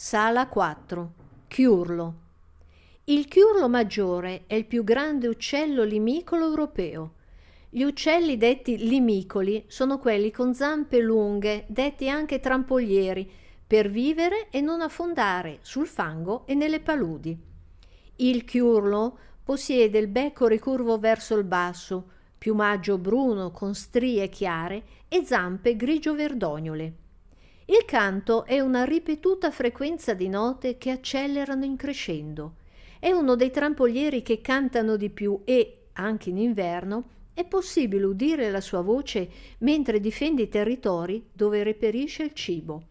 Sala 4. Chiurlo. Il chiurlo maggiore è il più grande uccello limicolo europeo. Gli uccelli detti limicoli sono quelli con zampe lunghe, detti anche trampolieri, per vivere e non affondare sul fango e nelle paludi. Il chiurlo possiede il becco ricurvo verso il basso, piumaggio bruno con strie chiare e zampe grigio-verdognole. Il canto è una ripetuta frequenza di note che accelerano in crescendo. È uno dei trampolieri che cantano di più e, anche in inverno, è possibile udire la sua voce mentre difende i territori dove reperisce il cibo.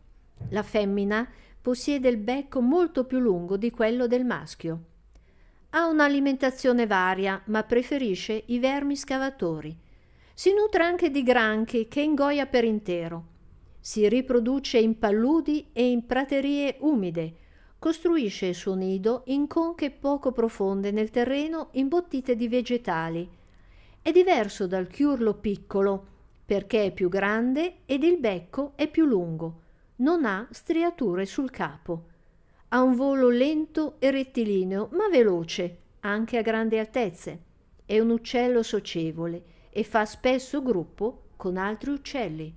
La femmina possiede il becco molto più lungo di quello del maschio. Ha un'alimentazione varia, ma preferisce i vermi scavatori. Si nutre anche di granchi che ingoia per intero si riproduce in palludi e in praterie umide, costruisce il suo nido in conche poco profonde nel terreno imbottite di vegetali. È diverso dal chiurlo piccolo perché è più grande ed il becco è più lungo, non ha striature sul capo. Ha un volo lento e rettilineo, ma veloce, anche a grandi altezze. È un uccello socievole e fa spesso gruppo con altri uccelli.